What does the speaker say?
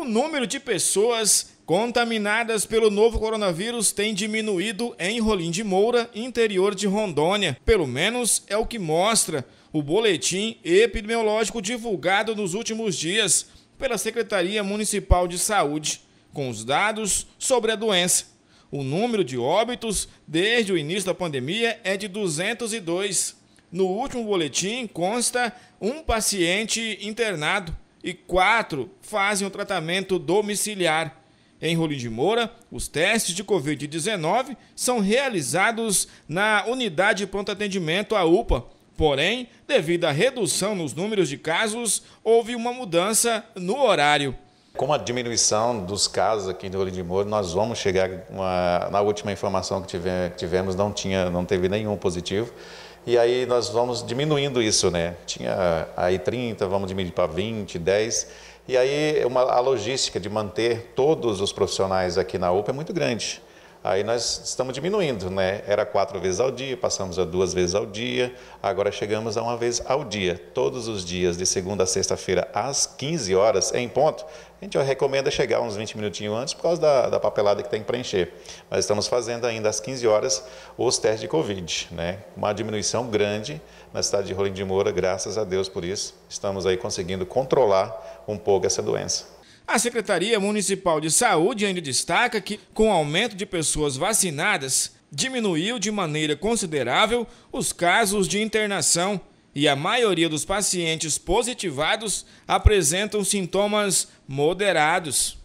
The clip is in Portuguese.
O número de pessoas contaminadas pelo novo coronavírus tem diminuído em Rolim de Moura, interior de Rondônia. Pelo menos é o que mostra o boletim epidemiológico divulgado nos últimos dias pela Secretaria Municipal de Saúde, com os dados sobre a doença. O número de óbitos desde o início da pandemia é de 202. No último boletim consta um paciente internado e quatro fazem o tratamento domiciliar. Em Rolim de Moura, os testes de Covid-19 são realizados na unidade de pronto atendimento, a UPA. Porém, devido à redução nos números de casos, houve uma mudança no horário com a diminuição dos casos aqui em Olho de Moura, nós vamos chegar uma, na última informação que, tive, que tivemos não tinha, não teve nenhum positivo. E aí nós vamos diminuindo isso, né? Tinha aí 30, vamos diminuir para 20, 10. E aí uma, a logística de manter todos os profissionais aqui na UPA é muito grande aí nós estamos diminuindo, né? Era quatro vezes ao dia, passamos a duas vezes ao dia, agora chegamos a uma vez ao dia. Todos os dias, de segunda a sexta-feira, às 15 horas, em ponto, a gente recomenda chegar uns 20 minutinhos antes por causa da, da papelada que tem que preencher. Mas estamos fazendo ainda às 15 horas os testes de Covid, né? Uma diminuição grande na cidade de Rolim de Moura, graças a Deus por isso. Estamos aí conseguindo controlar um pouco essa doença. A Secretaria Municipal de Saúde ainda destaca que, com o aumento de pessoas vacinadas, diminuiu de maneira considerável os casos de internação e a maioria dos pacientes positivados apresentam sintomas moderados.